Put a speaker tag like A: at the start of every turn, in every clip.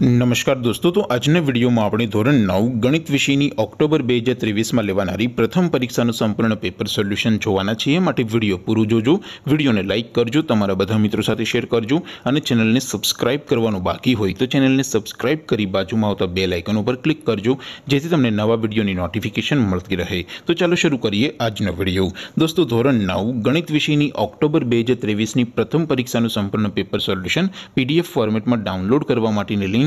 A: नमस्कार दोस्तों तो आज ने वीडियो में अपनी ધોરણ 9 गणित विषयनी अक्टूबर 2023 में लेवनारी प्रथम परीक्षा नो संपूर्ण पेपर सॉल्यूशन જોવાના છે માટે વિડિયો પૂરું જોજો વિડિયોને લાઈક કરજો તમારા બધા મિત્રો સાથે શેર કરજો અને ચેનલને સબસ્ક્રાઇબ કરવાનો બાકી હોય તો ચેનલને સબસ્ક્રાઇબ કરી બાજુમાં ઉતો બેલ આઇકન ઉપર ક્લિક કરજો જેથી તમને નવા વિડિયોની નોટિફિકેશન મળતી રહે તો ચાલો શરૂ કરીએ આજનો વિડિયો दोस्तों ધોરણ 9 ગણિત વિષયની ઓક્ટોબર 2023 ની પ્રથમ પરીક્ષાનો સંપૂર્ણ પેપર સોલ્યુશન PDF ફોર્મેટમાં ડાઉનલોડ કરવા માટેની લિંક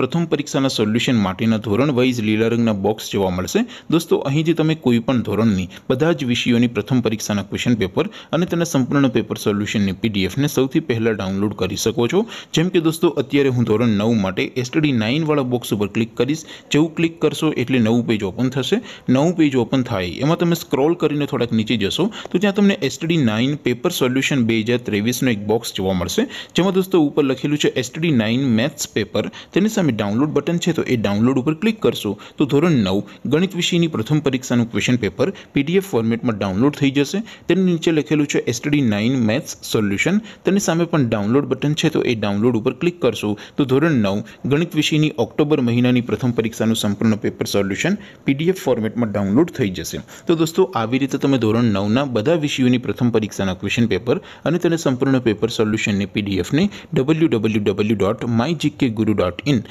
A: પ્રથમ પરીક્ષાના સોલ્યુશન માટેનો ધોરણ વાઇઝ લિસ્ટરિંગનો બોક્સ જોવા મળશે દોસ્તો અહીંથી તમે કોઈ પણ ધોરણની બધા જ વિષયોની પ્રથમ પરીક્ષાના ક્વેશ્ચન પેપર અને તેના સંપૂર્ણ પેપર સોલ્યુશનની પીડીએફ ને સૌથી પહેલા ડાઉનલોડ કરી શકો છો જેમ કે દોસ્તો અત્યારે હું ધોરણ 9 માટે STD 9 વાળો બોક્સ ઉપર ક્લિક કરીશ જેવું ક્લિક કરશો એટલે નવું પેજ ઓપન થશે નવું પેજ ઓપન થાય એમાં તમે સ્ક્રોલ કરીને થોડક નીચે જશો તો ત્યાં તમને STD 9 પેપર સોલ્યુશન 2023 નો એક બોક્સ જોવા મળશે જેમાં દોસ્તો ઉપર લખેલું છે STD 9 मैथ्स પેપર તેના મે ડાઉનલોડ બટન છે તો એ ડાઉનલોડ ઉપર ક્લિક કરશું તો ધોરણ 9 ગણિત વિષયની પ્રથમ પરીક્ષાનું ક્વેશ્ચન પેપર પીડીએફ ફોર્મેટમાં ડાઉનલોડ થઈ જશે તેની નીચે લખેલું છે STD 9 मैथ्स સોલ્યુશન તેની સામે પણ ડાઉનલોડ બટન છે તો એ ડાઉનલોડ ઉપર ક્લિક કરશું તો ધોરણ 9 ગણિત વિષયની ઓક્ટોબર મહિનાની પ્રથમ પરીક્ષાનું સંપૂર્ણ પેપર સોલ્યુશન પીડીએફ ફોર્મેટમાં ડાઉનલોડ થઈ જશે તો દોસ્તો આવી રીતે તમે ધોરણ 9 ના બધા વિષયોની પ્રથમ પરીક્ષાના ક્વેશ્ચન પેપર અને તેના સંપૂર્ણ પેપર સોલ્યુશન ને પીડીએફ ને www.mygkguru.in